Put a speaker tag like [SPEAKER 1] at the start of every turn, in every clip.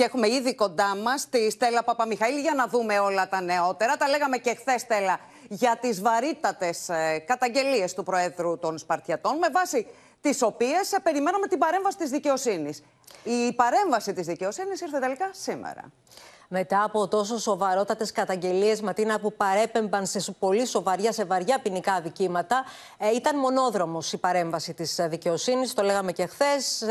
[SPEAKER 1] Και έχουμε ήδη κοντά μας τη Στέλλα Παπαμιχαήλ για να δούμε όλα τα νεότερα. Τα λέγαμε και χθες, Στέλλα, για τις βαρύτατες καταγγελίες του Προέδρου των Σπαρτιατών, με βάση τις οποίες περιμέναμε την παρέμβαση της δικαιοσύνης. Η παρέμβαση της δικαιοσύνης ήρθε τελικά σήμερα μετά από τόσο σοβαρότατες
[SPEAKER 2] καταγγελίες, Ματίνα, που παρέπεμπαν σε πολύ σοβαριά, σε βαριά ποινικά αδικήματα. Ε, ήταν μονόδρομος η παρέμβαση της ε, δικαιοσύνης, το λέγαμε και χθες.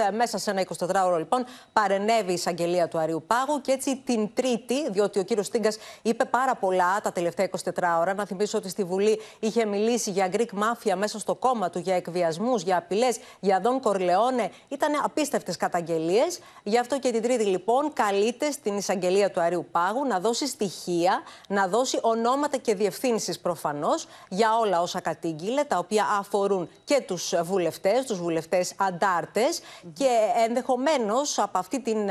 [SPEAKER 2] Ε, μέσα σε ένα 24ωρο, λοιπόν, παρενέβη η εισαγγελία του Αριού Πάγου και έτσι την Τρίτη, διότι ο κύριο Τίγκα είπε πάρα πολλά τα τελευταία 24 ωρο λοιπον παρενεβη η εισαγγελια του αριου παγου και ετσι την τριτη διοτι ο κυριο τινκα ειπε παρα πολλα τα τελευταια 24 ωρα Να θυμίσω ότι στη Βουλή είχε μιλήσει για Greek Mafia μέσα στο κόμμα του, για εκβιασμούς, για απειλές, για Δον Κορλεόνε. Ήταν απίστευτες καταγγελίες. Γι' αυτό και την Τρίτη, λοιπόν, καλείται στην εισαγγελία του Αριού Πάγου να δώσει στοιχεία, να δώσει ονόματα και διευθύνσεις προφανώς για όλα όσα κατήγγειλε, τα οποία αφορούν και τους βουλευτές, τους βουλευτές και ενδεχομένως από, αυτή την,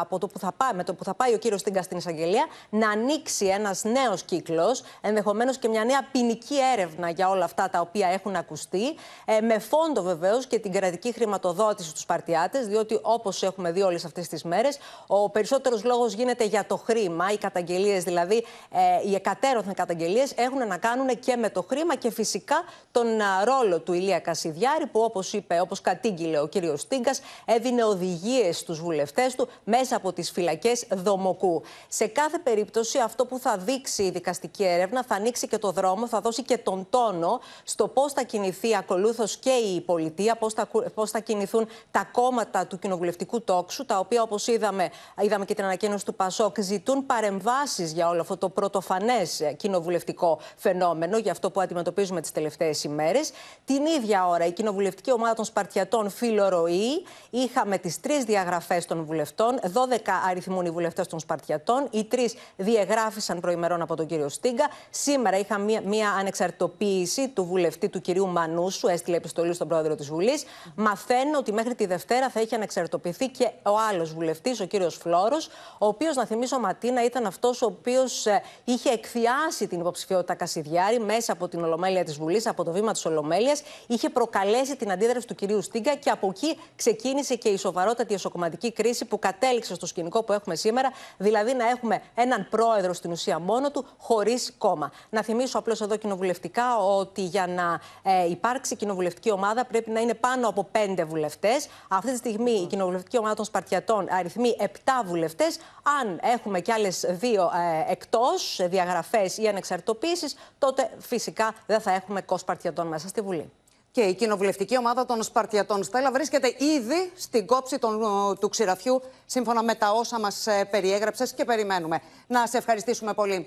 [SPEAKER 2] από το που θα πάει, το που θα πάει ο κύριος Τίνκα στην εισαγγελία να ανοίξει ένας νέος κύκλος, ενδεχομένως και μια νέα ποινική έρευνα για όλα αυτά τα οποία έχουν ακουστεί, ε, με φόντο βεβαίως και την κρατική χρηματοδότηση στους παρτιάτες, διότι όπως έχουμε δει όλες αυτές τις μέρες, ο περισσότερος λόγος γίνεται για το χρήμα. Οι καταγγελίες, δηλαδή ε, οι εκατέρωθεν καταγγελίες, έχουν να κάνουν και με το χρήμα και φυσικά τον ε, ρόλο του Ηλία Κασιδιάρη, που όπως είπε, όπως κατήγγειλε ο κύριος Τίνκας, έδινε οδηγίες στους βουλευτές του μέσα από τις φυλακές Δομοκού. Σε κάθε περίπτωση, αυτό που θα δείξει η δικαστική έρευνα θα ανοίξει και το δρόμο, θα δώσει και τον τόνο στο πώς θα κινηθεί ακολούθως και η πολιτεία, πώς θα, πώς θα κινηθούν τα κόμματα του κοινοβουλευτικού τόξου, τα οποία όπως είδαμε, είδαμε και την ανακοίνωση του Πασό Πασόκ ζητούν παρεμβάσεις για όλο αυτό το πρωτοφανές ε, κοινοβουλευτικό φαινόμενο, για αυτό που αντιμετωπίζουμε τις τελευταίες ημέρες. Την ίδια ώρα, η κοινοβουλευτική ομάδα των Σπαρτιατών φιλορροεί. Είχαμε τις τρεις διαγραφές των βουλευτών. 12 αριθμούν οι βουλευτές των Σπαρτιατών. Οι τρεις διαγράφησαν προημερών από τον κύριο Στίγκα. Σήμερα είχα μία, μία ανεξαρτητοποίηση του βουλευτή του κυρίου Μανούσου. Έστειλε επιστολή στον πρόεδρο της Βουλής. Μαθαίνω ότι μέχρι τη Δευτέρα θα έχει ανεξαρτητοποιηθεί και ο άλλος βουλευτής, ο κύριος Φλόρος, ο οποίος να θυμίσω, Ματίνα ήταν αυτός ο οποίος ε, είχε εκφιάσει την υποψηφιότητα Κασιδιάρη μέσα από την Ολομέλεια της Βουλής, από το βήμα της Ολομέλειας. Είχε προκαλέσει την αντίδραση του κυρίου Στίγκα και από εκεί ξεκίνησε και η σοβαρότατη εσωκομματική κρίση που κατέληξε στο σκηνικό που έχουμε σήμερα. Δηλαδή να έχουμε έναν πρόεδρο στην ουσία μόνο του, χωρίς κόμμα. Να θυμίσω απλώς εδώ κοινοβουλευτικά ότι για να ε, υπάρξει κοινοβουλευτική ομάδα πρέπει να είναι πάνω από πέντε βουλευτές. Αυτή τη στιγμή η κοινοβουλευτική ομάδα των Σπαρτιατών αριθμεί 7 βουλευτές. Αν αν έχουμε κι άλλες δύο ε, εκτός διαγραφές ή ανεξαρτοποίησει,
[SPEAKER 1] τότε φυσικά δεν θα έχουμε κοσπαρτιατών μέσα στη Βουλή. Και η κοινοβουλευτική ομάδα των Σπαρτιατών Στέλλα βρίσκεται ήδη στην κόψη του ξηραφιού, σύμφωνα με τα όσα μας ε, περιέγραψες και περιμένουμε. Να σε ευχαριστήσουμε πολύ.